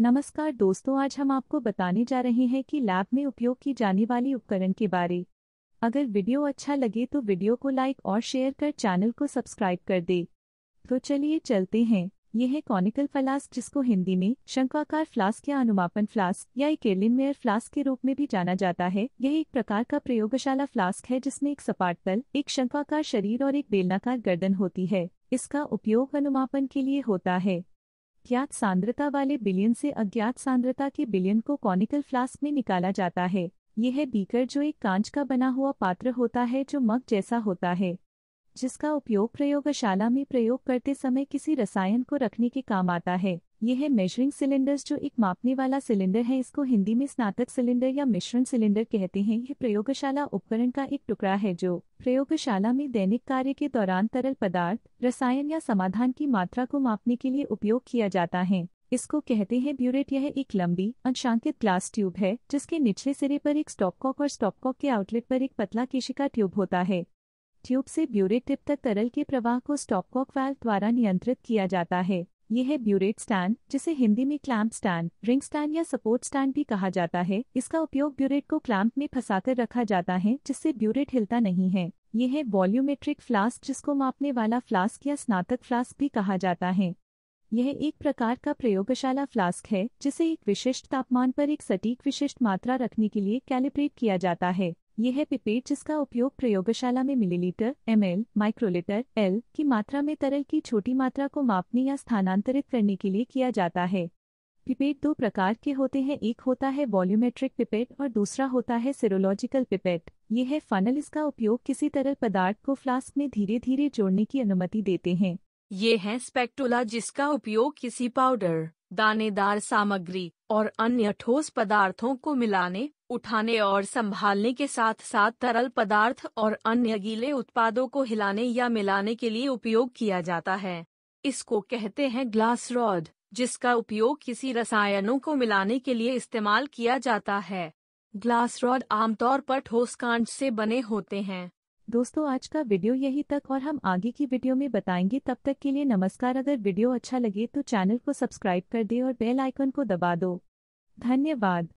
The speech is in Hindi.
नमस्कार दोस्तों आज हम आपको बताने जा रहे हैं कि लैब में उपयोग की जाने वाली उपकरण के बारे अगर वीडियो अच्छा लगे तो वीडियो को लाइक और शेयर कर चैनल को सब्सक्राइब कर दे तो चलिए चलते हैं यह है कॉनिकल फ्लास्क जिसको हिंदी में शंक्वाकार फ्लास्क या अनुमापन फ्लास्क या एक एलिनमेयर फ्लास्क के रूप में भी जाना जाता है यह एक प्रकार का प्रयोगशाला फ्लास्क है जिसमें एक सपाट तल एक शंक्वाकार शरीर और एक बेलनाकार गर्दन होती है इसका उपयोग अनुमापन के लिए होता है ज्ञात सांद्रता वाले बिलियन से अज्ञात सांद्रता के बिलियन को कॉनिकल फ्लास्क में निकाला जाता है यह बीकर जो एक कांच का बना हुआ पात्र होता है जो मग जैसा होता है जिसका उपयोग प्रयोगशाला में प्रयोग करते समय किसी रसायन को रखने के काम आता है यह है मेजरिंग सिलेंडर्स जो एक मापने वाला सिलेंडर है इसको हिंदी में स्नातक सिलेंडर या मिश्रण सिलेंडर कहते हैं यह प्रयोगशाला उपकरण का एक टुकड़ा है जो प्रयोगशाला में दैनिक कार्य के दौरान तरल पदार्थ रसायन या समाधान की मात्रा को मापने के लिए उपयोग किया जाता है इसको कहते हैं ब्यूरेट यह एक लंबी अंशांकित ग्लास ट्यूब है जिसके निचले सिरे पर एक स्टॉपकॉक और स्टॉपकॉक के आउटलेट पर एक पतला केशिका ट्यूब होता है ट्यूब से ब्यूरेट टिप तक तरल के प्रवाह को स्टॉपकॉक वाल्व द्वारा नियंत्रित किया जाता है यह है ब्यूरेट स्टैंड जिसे हिंदी में क्लैम्प स्टैंड रिंग स्टैंड या सपोर्ट स्टैंड भी कहा जाता है इसका उपयोग ब्यूरेट को क्लैम्प में फंसाकर रखा जाता है जिससे ब्यूरेट हिलता नहीं है यह है वॉल्यूमेट्रिक फ्लास्क जिसको मापने वाला फ्लास्क या स्नातक फ्लास्क भी कहा जाता है यह एक प्रकार का प्रयोगशाला फ्लास्क है जिसे एक विशिष्ट तापमान पर एक सटीक विशिष्ट मात्रा रखने के लिए कैलिब्रेट किया जाता है यह है पिपेट जिसका उपयोग प्रयोगशाला में मिलीलीटर एल माइक्रोलीटर एल की मात्रा में तरल की छोटी मात्रा को मापने या स्थानांतरित करने के लिए किया जाता है पिपेट दो प्रकार के होते हैं एक होता है वॉल्यूमेट्रिक पिपेट और दूसरा होता है सिरोलॉजिकल पिपेट यह है फनल इसका उपयोग किसी तरल पदार्थ को फ्लास्क में धीरे धीरे जोड़ने की अनुमति देते हैं ये है स्पेक्टोला जिसका उपयोग किसी पाउडर दानेदार सामग्री और अन्य ठोस पदार्थों को मिलाने उठाने और संभालने के साथ साथ तरल पदार्थ और अन्य गीले उत्पादों को हिलाने या मिलाने के लिए उपयोग किया जाता है इसको कहते हैं ग्लास रॉड जिसका उपयोग किसी रसायनों को मिलाने के लिए इस्तेमाल किया जाता है ग्लास रॉड आमतौर पर ठोस कांच से बने होते हैं दोस्तों आज का वीडियो यही तक और हम आगे की वीडियो में बताएंगे तब तक के लिए नमस्कार अगर वीडियो अच्छा लगे तो चैनल को सब्सक्राइब कर दे और बेल आइकन को दबा दो धन्यवाद